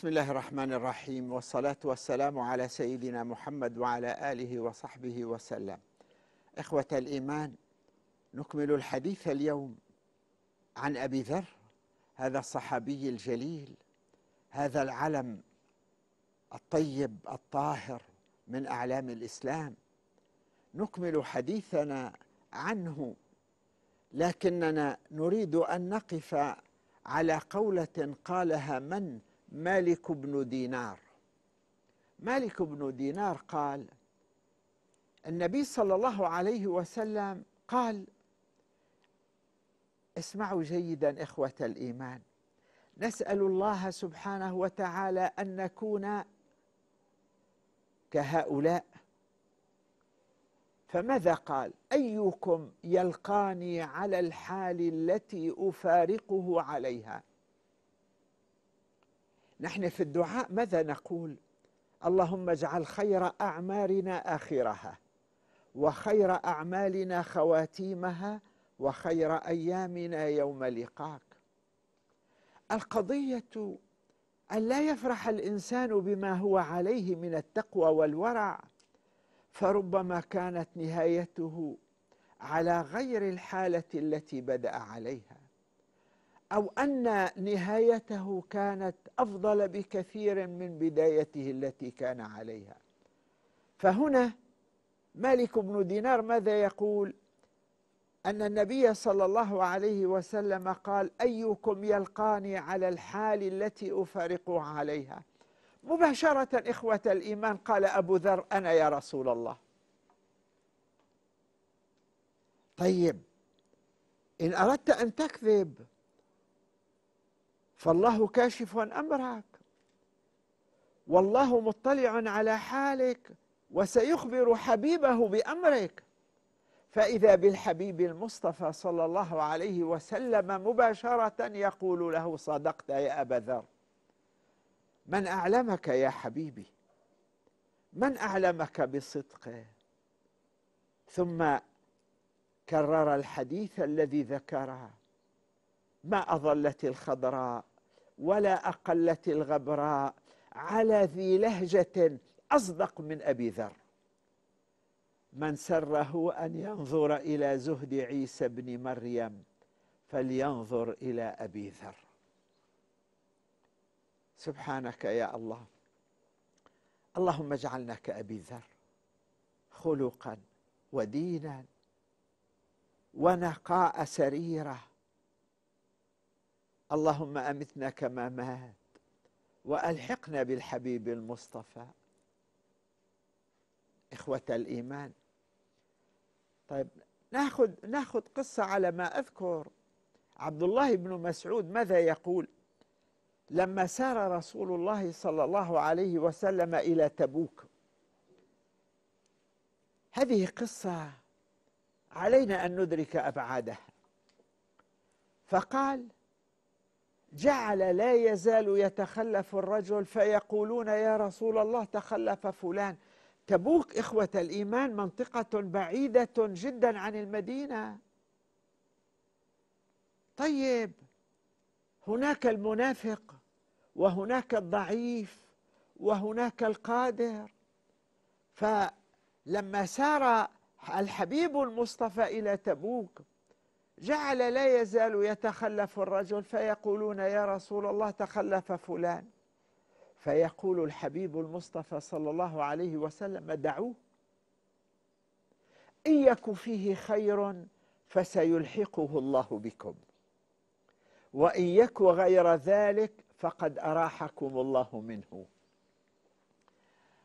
بسم الله الرحمن الرحيم والصلاة والسلام على سيدنا محمد وعلى آله وصحبه وسلم إخوة الإيمان نكمل الحديث اليوم عن أبي ذر هذا الصحابي الجليل هذا العلم الطيب الطاهر من أعلام الإسلام نكمل حديثنا عنه لكننا نريد أن نقف على قولة قالها من مالك بن دينار مالك بن دينار قال النبي صلى الله عليه وسلم قال اسمعوا جيدا إخوة الإيمان نسأل الله سبحانه وتعالى أن نكون كهؤلاء فماذا قال أيكم يلقاني على الحال التي أفارقه عليها نحن في الدعاء ماذا نقول اللهم اجعل خير أعمارنا آخرها وخير أعمالنا خواتيمها وخير أيامنا يوم لقاك القضية أن لا يفرح الإنسان بما هو عليه من التقوى والورع فربما كانت نهايته على غير الحالة التي بدأ عليها أو أن نهايته كانت أفضل بكثير من بدايته التي كان عليها فهنا مالك بن دينار ماذا يقول أن النبي صلى الله عليه وسلم قال أيكم يلقاني على الحال التي أفارق عليها مباشرة إخوة الإيمان قال أبو ذر أنا يا رسول الله طيب إن أردت أن تكذب فالله كاشف عن امرك والله مطلع على حالك وسيخبر حبيبه بامرك فاذا بالحبيب المصطفى صلى الله عليه وسلم مباشره يقول له صدقت يا ابا ذر من اعلمك يا حبيبي من اعلمك بصدقه ثم كرر الحديث الذي ذكره ما اظلت الخضراء ولا أقلت الغبراء على ذي لهجة أصدق من أبي ذر من سره أن ينظر إلى زهد عيسى بن مريم فلينظر إلى أبي ذر سبحانك يا الله اللهم اجعلنا كأبي ذر خلقا ودينا ونقاء سريره اللهم أمتنا كما مات وألحقنا بالحبيب المصطفى إخوة الإيمان طيب ناخذ ناخذ قصة على ما أذكر عبد الله بن مسعود ماذا يقول لما سار رسول الله صلى الله عليه وسلم إلى تبوك هذه قصة علينا أن ندرك أبعادها فقال جعل لا يزال يتخلف الرجل فيقولون يا رسول الله تخلف فلان تبوك إخوة الإيمان منطقة بعيدة جدا عن المدينة طيب هناك المنافق وهناك الضعيف وهناك القادر فلما سار الحبيب المصطفى إلى تبوك جعل لا يزال يتخلف الرجل فيقولون يا رسول الله تخلف فلان فيقول الحبيب المصطفى صلى الله عليه وسلم دعوه إن يك فيه خير فسيلحقه الله بكم وإن يك غير ذلك فقد أراحكم الله منه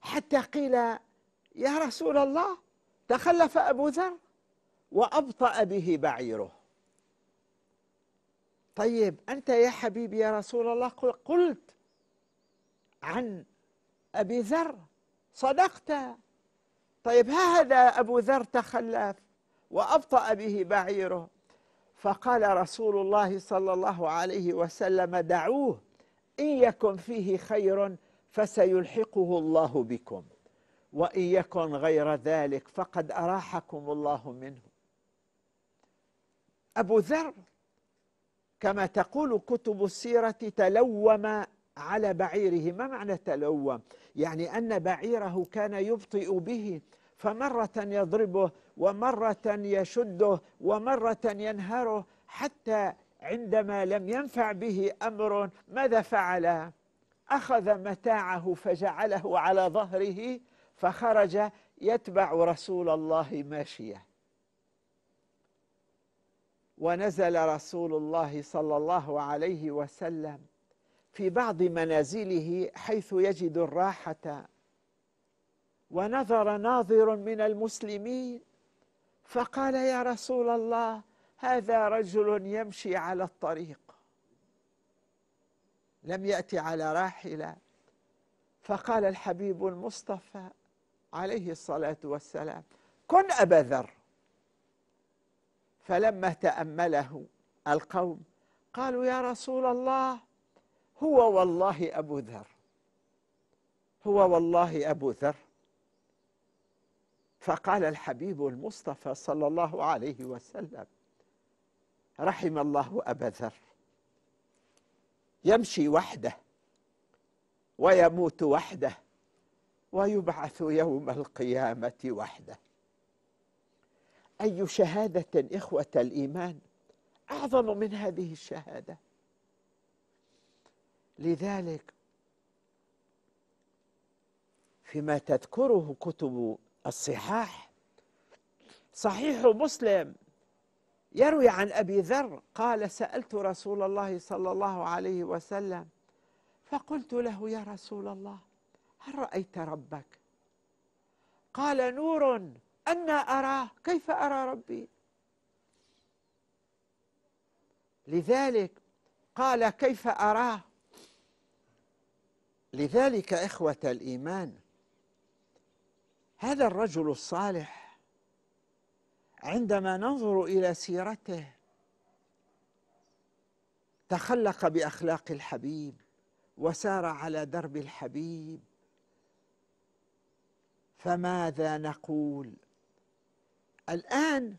حتى قيل يا رسول الله تخلف أبو ذر وأبطأ به بعيره طيب أنت يا حبيبي يا رسول الله قلت عن أبي ذر صدقت طيب هذا أبو ذر تخلف وأبطأ به بعيره فقال رسول الله صلى الله عليه وسلم دعوه إن يكن فيه خير فسيلحقه الله بكم وإن يكن غير ذلك فقد أراحكم الله منه أبو ذر كما تقول كتب السيرة تلوم على بعيره ما معنى تلوم يعني أن بعيره كان يبطئ به فمرة يضربه ومرة يشده ومرة ينهره حتى عندما لم ينفع به أمر ماذا فعل أخذ متاعه فجعله على ظهره فخرج يتبع رسول الله ماشيه ونزل رسول الله صلى الله عليه وسلم في بعض منازله حيث يجد الراحة ونظر ناظر من المسلمين فقال يا رسول الله هذا رجل يمشي على الطريق لم يأتي على راحلة فقال الحبيب المصطفى عليه الصلاة والسلام كن أبا ذر فلما تأمله القوم قالوا يا رسول الله هو والله أبو ذر هو والله أبو ذر فقال الحبيب المصطفى صلى الله عليه وسلم رحم الله أبا ذر يمشي وحده ويموت وحده ويبعث يوم القيامة وحده أي شهادة إخوة الإيمان أعظم من هذه الشهادة لذلك فيما تذكره كتب الصحاح صحيح مسلم يروي عن ابي ذر قال سالت رسول الله صلى الله عليه وسلم فقلت له يا رسول الله هل رايت ربك قال نور أنا أراه كيف أرى ربي لذلك قال كيف أراه لذلك إخوة الإيمان هذا الرجل الصالح عندما ننظر إلى سيرته تخلق بأخلاق الحبيب وسار على درب الحبيب فماذا نقول الآن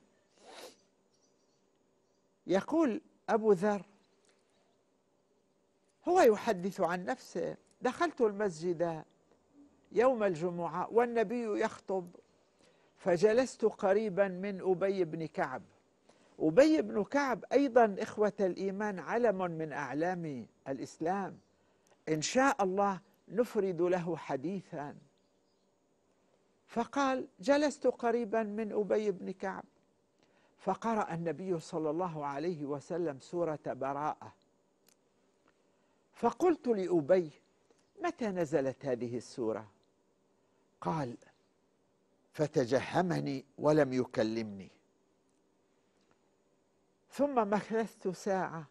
يقول أبو ذر هو يحدث عن نفسه دخلت المسجد يوم الجمعة والنبي يخطب فجلست قريبا من أبي بن كعب أبي بن كعب أيضا إخوة الإيمان علم من أعلام الإسلام إن شاء الله نفرد له حديثا فقال جلست قريبا من أبي بن كعب فقرأ النبي صلى الله عليه وسلم سورة براءة فقلت لأبي متى نزلت هذه السورة قال فتجهمني ولم يكلمني ثم مكثت ساعة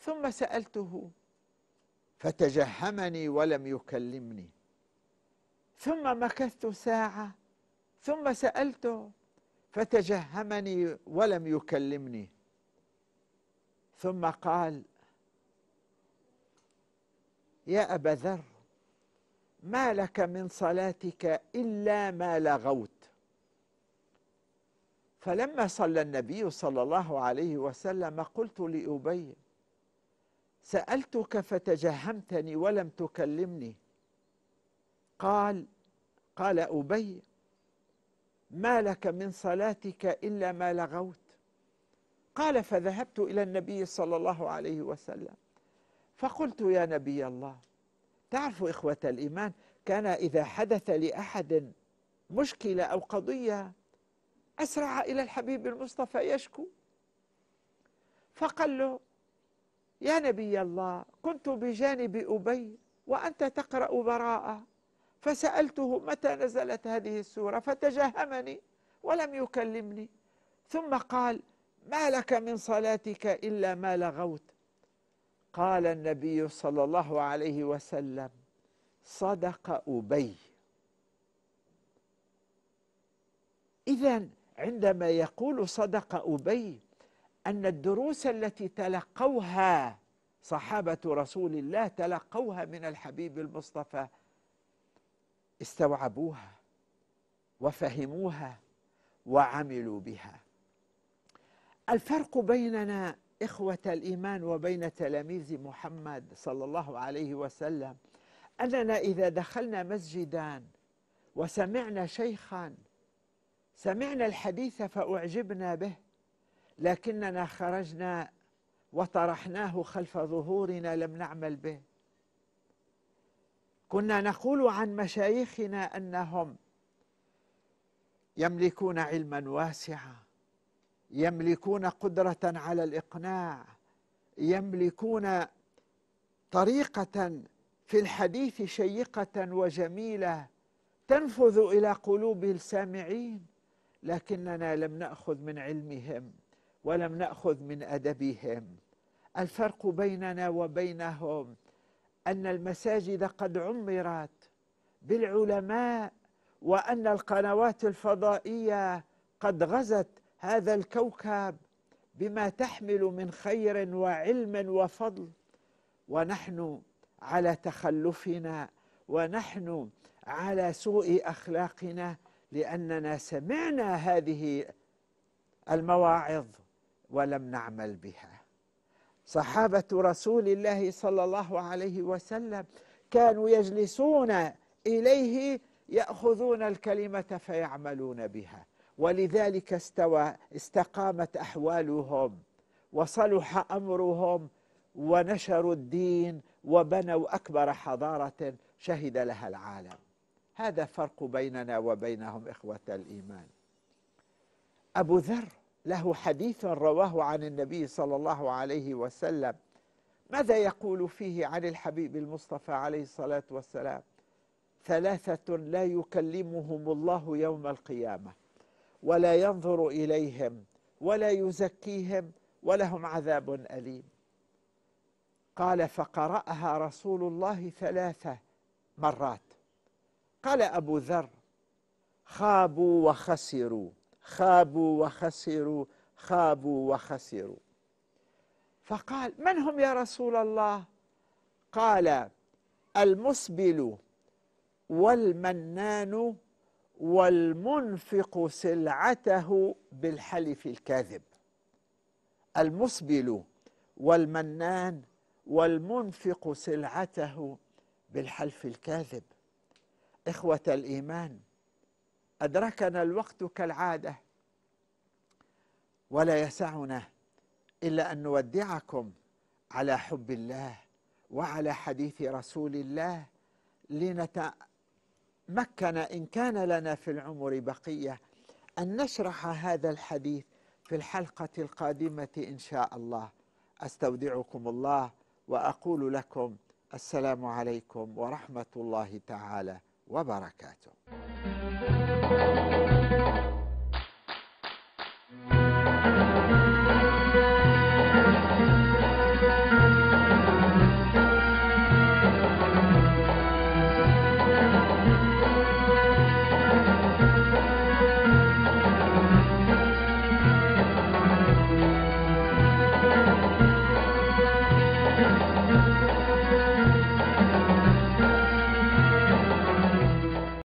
ثم سألته فتجهمني ولم يكلمني ثم مكثت ساعة ثم سألته فتجهمني ولم يكلمني ثم قال يا أبا ذر ما لك من صلاتك إلا ما لغوت فلما صلى النبي صلى الله عليه وسلم قلت لأبي سألتك فتجهمتني ولم تكلمني قال قال أبي ما لك من صلاتك إلا ما لغوت قال فذهبت إلى النبي صلى الله عليه وسلم فقلت يا نبي الله تعرف إخوة الإيمان كان إذا حدث لأحد مشكلة أو قضية أسرع إلى الحبيب المصطفى يشكو فقال له يا نبي الله كنت بجانب أبي وأنت تقرأ براءة فسألته متى نزلت هذه السورة فتجهمني ولم يكلمني ثم قال ما لك من صلاتك إلا ما لغوت قال النبي صلى الله عليه وسلم صدق أبي إذا عندما يقول صدق أبي أن الدروس التي تلقوها صحابة رسول الله تلقوها من الحبيب المصطفى استوعبوها وفهموها وعملوا بها الفرق بيننا إخوة الإيمان وبين تلاميذ محمد صلى الله عليه وسلم أننا إذا دخلنا مسجدا وسمعنا شيخا سمعنا الحديث فأعجبنا به لكننا خرجنا وطرحناه خلف ظهورنا لم نعمل به كنا نقول عن مشايخنا انهم يملكون علما واسعا يملكون قدره على الاقناع يملكون طريقه في الحديث شيقه وجميله تنفذ الى قلوب السامعين لكننا لم ناخذ من علمهم ولم ناخذ من ادبهم الفرق بيننا وبينهم أن المساجد قد عمرت بالعلماء وأن القنوات الفضائية قد غزت هذا الكوكب بما تحمل من خير وعلم وفضل ونحن على تخلفنا ونحن على سوء اخلاقنا لاننا سمعنا هذه المواعظ ولم نعمل بها صحابة رسول الله صلى الله عليه وسلم كانوا يجلسون إليه يأخذون الكلمة فيعملون بها ولذلك استوى استقامت أحوالهم وصلح أمرهم ونشروا الدين وبنوا أكبر حضارة شهد لها العالم هذا فرق بيننا وبينهم إخوة الإيمان أبو ذر له حديث رواه عن النبي صلى الله عليه وسلم ماذا يقول فيه عن الحبيب المصطفى عليه الصلاة والسلام ثلاثة لا يكلمهم الله يوم القيامة ولا ينظر إليهم ولا يزكيهم ولهم عذاب أليم قال فقرأها رسول الله ثلاثة مرات قال أبو ذر خابوا وخسروا خابوا وخسروا خابوا وخسروا فقال من هم يا رسول الله قال المسبل والمنان والمنفق سلعته بالحلف الكاذب المسبل والمنان والمنفق سلعته بالحلف الكاذب إخوة الإيمان أدركنا الوقت كالعادة ولا يسعنا إلا أن نودعكم على حب الله وعلى حديث رسول الله لنتمكن إن كان لنا في العمر بقية أن نشرح هذا الحديث في الحلقة القادمة إن شاء الله أستودعكم الله وأقول لكم السلام عليكم ورحمة الله تعالى وبركاته Música